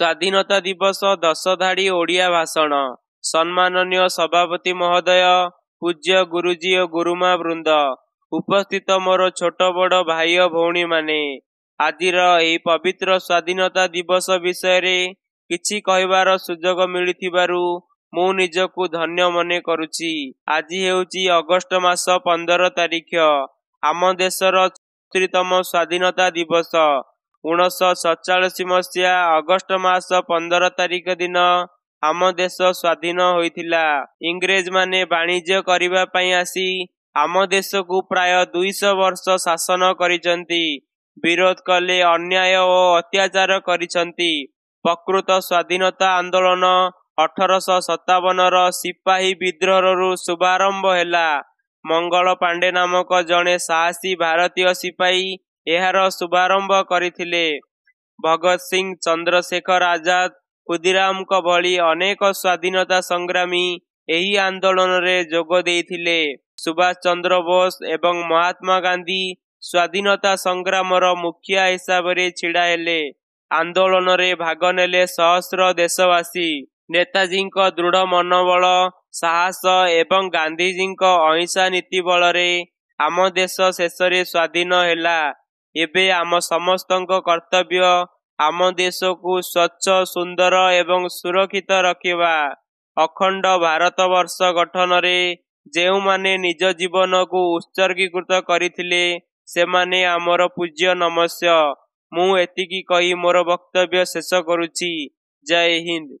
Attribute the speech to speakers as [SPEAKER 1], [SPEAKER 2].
[SPEAKER 1] ସ୍ୱାଧୀନତା ଦିବସ ଦଶ ଧାଡ଼ି ଓଡ଼ିଆ ଭାଷଣ ସମ୍ମାନନୀୟ ସଭାପତି ମହୋଦୟ ପୂଜ୍ୟ ଗୁରୁଜୀ ଓ ଗୁରୁମା ବୃନ୍ଦ ଉପସ୍ଥିତ ମୋର ଛୋଟ ବଡ଼ ଭାଇ ଓ ଭଉଣୀମାନେ ଆଜିର ଏହି ପବିତ୍ର ସ୍ୱାଧୀନତା ଦିବସ ବିଷୟରେ କିଛି କହିବାର ସୁଯୋଗ ମିଳିଥିବାରୁ ମୁଁ ନିଜକୁ ଧନ୍ୟ ମନେ କରୁଛି ଆଜି ହେଉଛି ଅଗଷ୍ଟ ମାସ ପନ୍ଦର ତାରିଖ ଆମ ଦେଶର ଛତ୍ରୀତମ ସ୍ୱାଧୀନତା ଦିବସ ଉଣେଇଶହ ସତଚାଳିଶ ମସିହା ଅଗଷ୍ଟ ମାସ ପନ୍ଦର ତାରିଖ ଦିନ ଆମ ଦେଶ ସ୍ୱାଧୀନ ହୋଇଥିଲା ଇଂରେଜମାନେ ବାଣିଜ୍ୟ କରିବା ପାଇଁ ଆସି ଆମ ଦେଶକୁ ପ୍ରାୟ ଦୁଇଶହ ବର୍ଷ ଶାସନ କରିଛନ୍ତି ବିରୋଧ କଲେ ଅନ୍ୟାୟ ଓ ଅତ୍ୟାଚାର କରିଛନ୍ତି ପ୍ରକୃତ ସ୍ୱାଧୀନତା ଆନ୍ଦୋଳନ ଅଠରଶହ ସତାବନର ସିପାହୀ ବିଦ୍ରୋହରୁ ଶୁଭାରମ୍ଭ ହେଲା ମଙ୍ଗଳ ପାଣ୍ଡେ ନାମକ ଜଣେ ସାହସୀ ଭାରତୀୟ ସିପାହୀ ଏହାର ଶୁଭାରମ୍ଭ କରିଥିଲେ ଭଗତ ସିଂ ଚନ୍ଦ୍ରଶେଖର ଆଜାଦ ଖୁଦିରାମଙ୍କ ଭଳି ଅନେକ ସ୍ୱାଧୀନତା ସଂଗ୍ରାମୀ ଏହି ଆନ୍ଦୋଳନରେ ଯୋଗ ଦେଇଥିଲେ ସୁଭାଷ ଚନ୍ଦ୍ର ବୋଷ ଏବଂ ମହାତ୍ମା ଗାନ୍ଧୀ ସ୍ୱାଧୀନତା ସଂଗ୍ରାମର ମୁଖିଆ ହିସାବରେ ଛିଡ଼ା ହେଲେ ଆନ୍ଦୋଳନରେ ଭାଗ ନେଲେ ସହସ୍ର ଦେଶବାସୀ ନେତାଜୀଙ୍କ ଦୃଢ଼ ମନୋବଳ ସାହସ ଏବଂ ଗାନ୍ଧିଜୀଙ୍କ ଅହିଂସା ନୀତି ବଳରେ ଆମ ଦେଶ ଶେଷରେ ସ୍ୱାଧୀନ ହେଲା ଏବେ ଆମ ସମସ୍ତଙ୍କ କର୍ତ୍ତବ୍ୟ ଆମ ଦେଶକୁ ସ୍ୱଚ୍ଛ ସୁନ୍ଦର ଏବଂ ସୁରକ୍ଷିତ ରଖିବା ଅଖଣ୍ଡ ଭାରତ ବର୍ଷ ଗଠନରେ ଯେଉଁମାନେ ନିଜ ଜୀବନକୁ ଉତ୍ସର୍ଗୀକୃତ କରିଥିଲେ ସେମାନେ ଆମର ପୂଜ୍ୟ ନମସ୍ୟ ମୁଁ ଏତିକି କହି ମୋର ବକ୍ତବ୍ୟ ଶେଷ କରୁଛି ଜୟ ହିନ୍ଦ